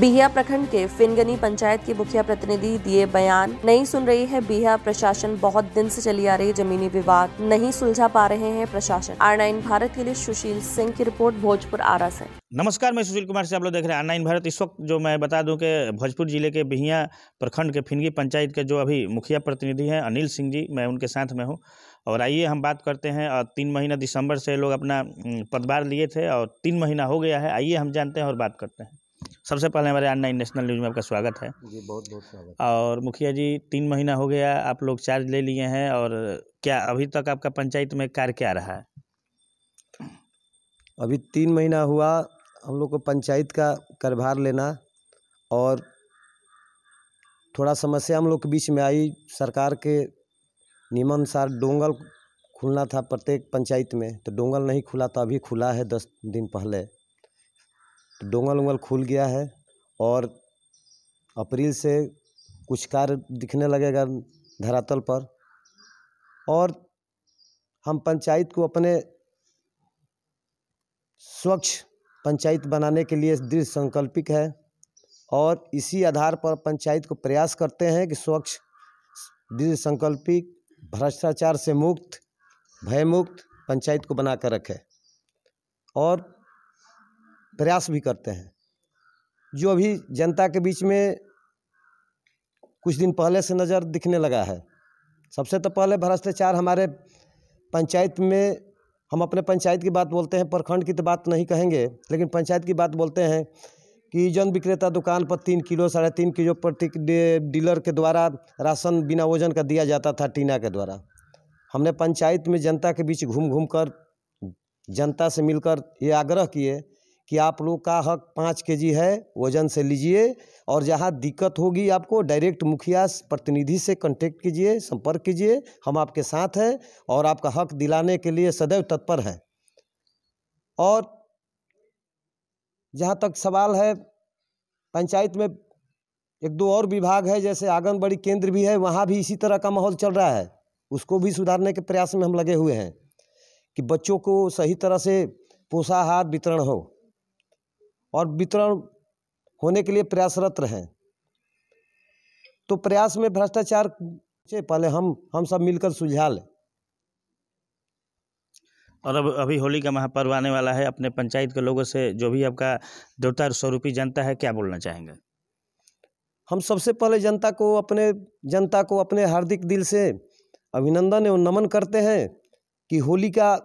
बिहिया प्रखंड के फिनगनी पंचायत के मुखिया प्रतिनिधि दिए बयान नहीं सुन रही है बिहिया प्रशासन बहुत दिन से चली आ रही जमीनी विवाद नहीं सुलझा पा रहे हैं प्रशासन आर नाइन भारत के लिए सुशील सिंह की रिपोर्ट भोजपुर आरा से नमस्कार मैं सुशील कुमार से आप लोग देख रहे हैं आर भारत इस वक्त जो मैं बता दूं कि भोजपुर जिले के बिहिया प्रखंड के फिनगी पंचायत के जो अभी मुखिया प्रतिनिधि हैं अनिल सिंह जी मैं उनके साथ में हूँ और आइए हम बात करते हैं और तीन महीना दिसंबर से लोग अपना पदभार लिए थे और तीन महीना हो गया है आइए हम जानते हैं और बात करते हैं सबसे पहले हमारे आर नेशनल न्यूज़ में आपका स्वागत है जी बहुत बहुत स्वागत और मुखिया जी तीन महीना हो गया आप लोग चार्ज ले लिए हैं और क्या अभी तक आपका पंचायत में कार्य क्या रहा है अभी तीन महीना हुआ हम लोग को पंचायत का करभार लेना और थोड़ा समस्या हम लोग के बीच में आई सरकार के नियमानुसार डोंगल खुलना था प्रत्येक पंचायत में तो डोंगल नहीं खुला था तो अभी खुला है दस दिन पहले तो डोंगल उंगल खुल गया है और अप्रैल से कुछ कार्य दिखने लगेगा धरातल पर और हम पंचायत को अपने स्वच्छ पंचायत बनाने के लिए दृढ़ संकल्पिक है और इसी आधार पर पंचायत को प्रयास करते हैं कि स्वच्छ दृढ़ संकल्पिक भ्रष्टाचार से मुक्त भयमुक्त पंचायत को बना कर रखें और प्रयास भी करते हैं जो अभी जनता के बीच में कुछ दिन पहले से नज़र दिखने लगा है सबसे तो पहले भ्रष्टाचार हमारे पंचायत में हम अपने पंचायत की बात बोलते हैं प्रखंड की तो बात नहीं कहेंगे लेकिन पंचायत की बात बोलते हैं कि जन विक्रेता दुकान पर तीन किलो साढ़े तीन किलो प्रति डीलर के द्वारा राशन बिना वजन का दिया जाता था टीना के द्वारा हमने पंचायत में जनता के बीच घूम घूम कर जनता से मिलकर ये आग्रह किए कि आप लोग का हक पाँच के जी है वज़न से लीजिए और जहाँ दिक्कत होगी आपको डायरेक्ट मुखिया प्रतिनिधि से कॉन्टेक्ट कीजिए संपर्क कीजिए हम आपके साथ हैं और आपका हक दिलाने के लिए सदैव तत्पर है और जहाँ तक सवाल है पंचायत में एक दो और विभाग है जैसे आंगनबाड़ी केंद्र भी है वहाँ भी इसी तरह का माहौल चल रहा है उसको भी सुधारने के प्रयास में हम लगे हुए हैं कि बच्चों को सही तरह से पोषाहार वितरण हो और वितरण होने के लिए प्रयासरत रहें तो प्रयास में भ्रष्टाचार से पहले हम हम सब मिलकर सुझा लें और अब अभी होली का महापर्व आने वाला है अपने पंचायत के लोगों से जो भी आपका देवता स्वरूपी जनता है क्या बोलना चाहेंगे हम सबसे पहले जनता को अपने जनता को अपने हार्दिक दिल से अभिनंदन एवं नमन करते हैं कि होली का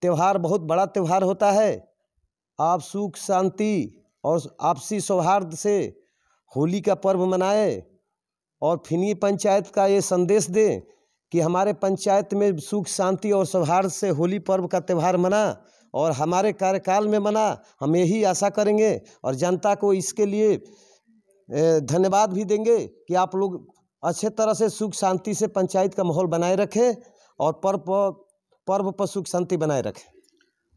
त्यौहार बहुत बड़ा त्यौहार होता है आप सुख शांति और आपसी सौहार्द से होली का पर्व मनाएं और फिनी पंचायत का ये संदेश दें कि हमारे पंचायत में सुख शांति और सौहार्द से होली पर्व का त्यौहार मना और हमारे कार्यकाल में मना हम यही आशा करेंगे और जनता को इसके लिए धन्यवाद भी देंगे कि आप लोग अच्छे तरह से सुख शांति से पंचायत का माहौल बनाए रखें और पर्व पर्व पर सुख शांति बनाए रखें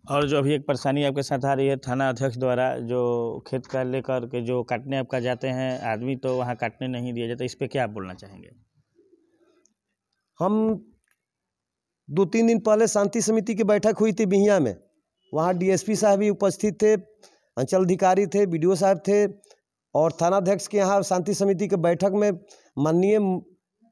और जो अभी एक परेशानी आपके साथ आ रही है थाना अध्यक्ष द्वारा जो खेत का लेकर के जो काटने आपका जाते हैं आदमी तो वहाँ काटने नहीं दिया जाता इस पर क्या आप बोलना चाहेंगे हम दो तीन दिन पहले शांति समिति की बैठक हुई थी बिहिया में वहाँ डीएसपी साहब भी उपस्थित थे अंचल अधिकारी थे बी साहब थे और थानाध्यक्ष के यहाँ शांति समिति के बैठक में माननीय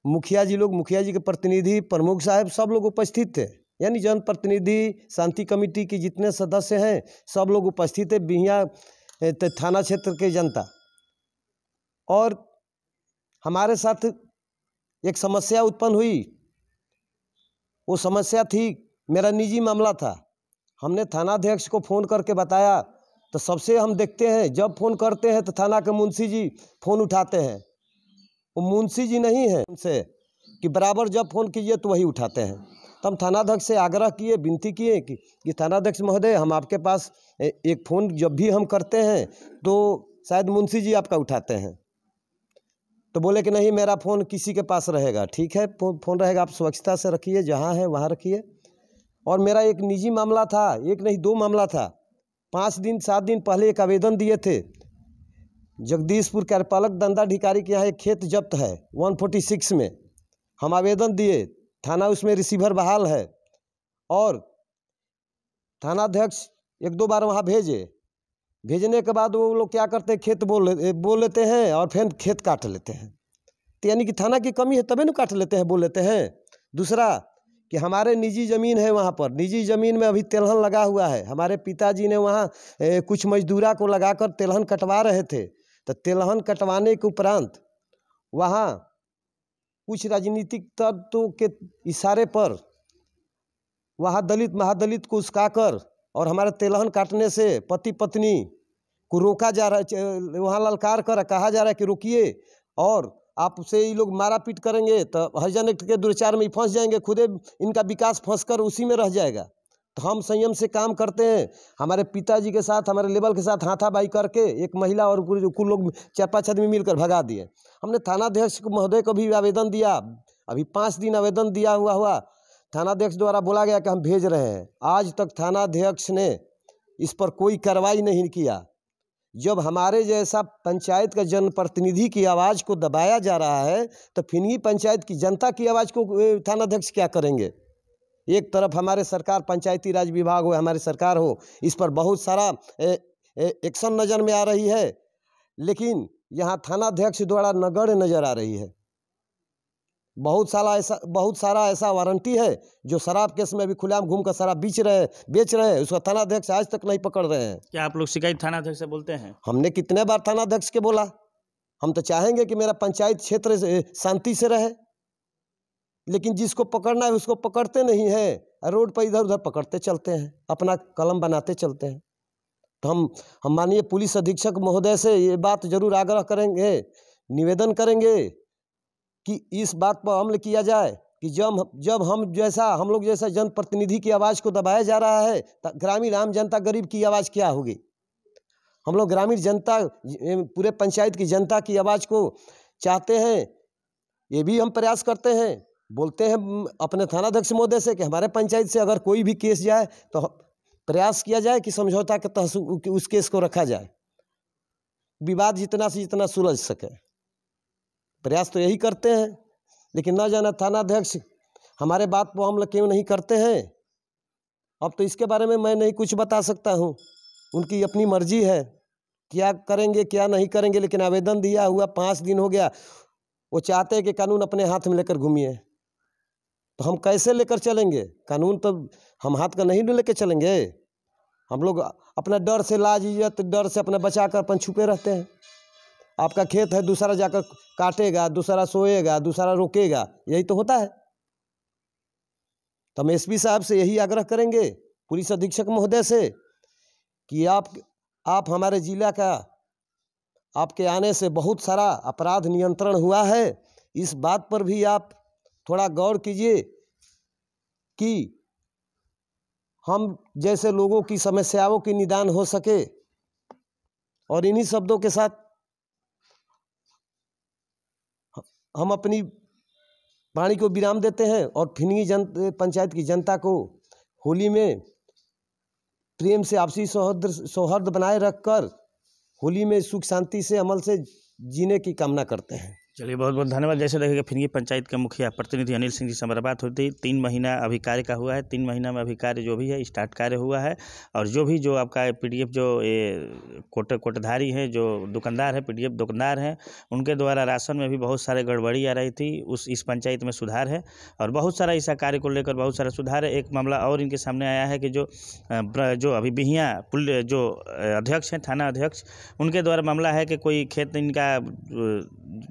मुखिया जी लोग मुखिया जी के प्रतिनिधि प्रमुख साहब सब लोग उपस्थित थे यानी जनप्रतिनिधि शांति कमेटी के जितने सदस्य हैं सब लोग उपस्थित है बिहिया थाना क्षेत्र के जनता और हमारे साथ एक समस्या उत्पन्न हुई वो समस्या थी मेरा निजी मामला था हमने थानाध्यक्ष को फ़ोन करके बताया तो सबसे हम देखते हैं जब फ़ोन करते हैं तो थाना के मुंशी जी फ़ोन उठाते हैं वो मुंशी जी नहीं हैं उनसे कि बराबर जब फ़ोन कीजिए तो वही उठाते हैं तो हम थानाध्यक्ष से आग्रह किए विनती किए कि, कि थानाध्यक्ष महोदय हम आपके पास एक फ़ोन जब भी हम करते हैं तो शायद मुंशी जी आपका उठाते हैं तो बोले कि नहीं मेरा फ़ोन किसी के पास रहेगा ठीक है फ़ोन रहेगा आप स्वच्छता से रखिए जहाँ है वहाँ रखिए और मेरा एक निजी मामला था एक नहीं दो मामला था पाँच दिन सात दिन पहले एक आवेदन दिए थे जगदीशपुर कार्यपालक दंडाधिकारी के यहाँ एक खेत जब्त है 146 में हम आवेदन दिए थाना उसमें रिसीवर बहाल है और थानाध्यक्ष एक दो बार वहाँ भेजे भेजने के बाद वो लोग क्या करते हैं खेत बोल बो लेते हैं और फिर खेत काट लेते हैं तो यानी कि थाना की कमी है तबे ना काट लेते हैं बोल लेते हैं दूसरा कि हमारे निजी ज़मीन है वहाँ पर निजी ज़मीन में अभी तेलहन लगा हुआ है हमारे पिताजी ने वहाँ कुछ मजदूरा को लगाकर तेलहन कटवा रहे थे तो तेलहन कटवाने के उपरांत वहाँ कुछ राजनीतिक तत्वों के इशारे पर वहाँ दलित महादलित को कर और हमारे तेलहन काटने से पति पत्नी को रोका जा रहा है वहाँ ललकार कर कहा जा रहा है कि रोकिए और आपसे ये लोग मारा पीट करेंगे तो हरिजन एक्ट के दुर्चार में फंस जाएंगे खुदे इनका विकास फंस कर उसी में रह जाएगा तो हम संयम से काम करते हैं हमारे पिताजी के साथ हमारे लेवल के साथ हाथाबाई करके एक महिला और पूरे कुल लोग चार पाँच आदमी मिलकर भगा दिए हमने थानाध्यक्ष महोदय को भी आवेदन दिया अभी पाँच दिन आवेदन दिया हुआ हुआ थानाध्यक्ष द्वारा बोला गया कि हम भेज रहे हैं आज तक थानाध्यक्ष ने इस पर कोई कार्रवाई नहीं किया जब हमारे जैसा पंचायत का जनप्रतिनिधि की आवाज़ को दबाया जा रहा है तो फिनगी पंचायत की जनता की आवाज़ को थानाध्यक्ष क्या करेंगे एक तरफ हमारे सरकार पंचायती राज विभाग हो हमारी सरकार हो इस पर बहुत सारा एक्शन नज़र में आ रही है लेकिन यहाँ थानाध्यक्ष द्वारा नगर नज़र आ रही है बहुत सारा ऐसा बहुत सारा ऐसा वारंटी है जो शराब केस में अभी खुलेआम घूम कर शराब बेच रहे हैं बेच रहे हैं उसका थानाध्यक्ष आज तक नहीं पकड़ रहे हैं क्या आप लोग शिकायत थानाध्यक्ष से बोलते हैं हमने कितने बार थानाध्यक्ष के बोला हम तो चाहेंगे कि मेरा पंचायत क्षेत्र शांति से रहे लेकिन जिसको पकड़ना है उसको पकड़ते नहीं है रोड पर इधर उधर पकड़ते चलते हैं अपना कलम बनाते चलते हैं तो हम हम माननीय पुलिस अधीक्षक महोदय से ये बात जरूर आग्रह करेंगे निवेदन करेंगे कि इस बात पर अमल किया जाए कि जब जब हम जैसा हम लोग जैसा जनप्रतिनिधि की आवाज़ को दबाया जा रहा है तो ग्रामीण आम जनता गरीब की आवाज़ क्या होगी हम लोग ग्रामीण जनता पूरे पंचायत की जनता की आवाज़ को चाहते हैं ये भी हम प्रयास करते हैं बोलते हैं अपने थानाध्यक्ष महोदय से कि हमारे पंचायत से अगर कोई भी केस जाए तो प्रयास किया जाए कि समझौता के तहस उस केस को रखा जाए विवाद जितना से जितना सुलझ सके प्रयास तो यही करते हैं लेकिन ना जाना थानाध्यक्ष हमारे बात पर हम लोग क्यों नहीं करते हैं अब तो इसके बारे में मैं नहीं कुछ बता सकता हूँ उनकी अपनी मर्जी है क्या करेंगे क्या नहीं करेंगे लेकिन आवेदन दिया हुआ पाँच दिन हो गया वो चाहते हैं कि कानून अपने हाथ में लेकर घूमिए तो हम कैसे लेकर चलेंगे कानून तो हम हाथ का नहीं लेकर चलेंगे हम लोग अपना डर से लाज इज्जत डर से अपना बचा कर अपन छुपे रहते हैं आपका खेत है दूसरा जाकर काटेगा दूसरा सोएगा दूसरा रोकेगा यही तो होता है तो हम एस साहब से यही आग्रह करेंगे पुलिस अधीक्षक महोदय से कि आप आप हमारे ज़िला का आपके आने से बहुत सारा अपराध नियंत्रण हुआ है इस बात पर भी आप थोड़ा गौर कीजिए कि हम जैसे लोगों की समस्याओं की निदान हो सके और इन्हीं शब्दों के साथ हम अपनी वाणी को विराम देते हैं और फिनगी जन पंचायत की जनता को होली में प्रेम से आपसी सौहर्द सौहार्द बनाए रखकर होली में सुख शांति से अमल से जीने की कामना करते हैं चलिए बहुत बहुत धन्यवाद जैसे देखिए फिर पंचायत के मुखिया प्रतिनिधि अनिल सिंह जी से हमारा बात हुई थी तीन महीना अभी कार्य का हुआ है तीन महीना में अभी कार्य जो भी है स्टार्ट कार्य हुआ है और जो भी जो आपका पीडीएफ जो ये कोट कोटधारी हैं जो दुकानदार है पीडीएफ दुकानदार हैं उनके द्वारा राशन में भी बहुत सारे गड़बड़ी आ रही थी उस इस पंचायत में सुधार है और बहुत सारा ऐसा कार्य को लेकर बहुत सारा सुधार है एक मामला और इनके सामने आया है कि जो जो अभी बिहिया पुल जो अध्यक्ष हैं थाना अध्यक्ष उनके द्वारा मामला है कि कोई खेत इनका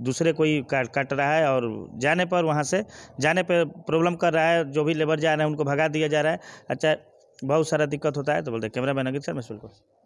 दूसरे कोई काट काट रहा है और जाने पर वहाँ से जाने पर प्रॉब्लम कर रहा है जो भी लेबर जा रहे हैं उनको भगा दिया जा रहा है अच्छा बहुत सारा दिक्कत होता है तो बोलते कैमरा मैन अगर सर मैं शुल्क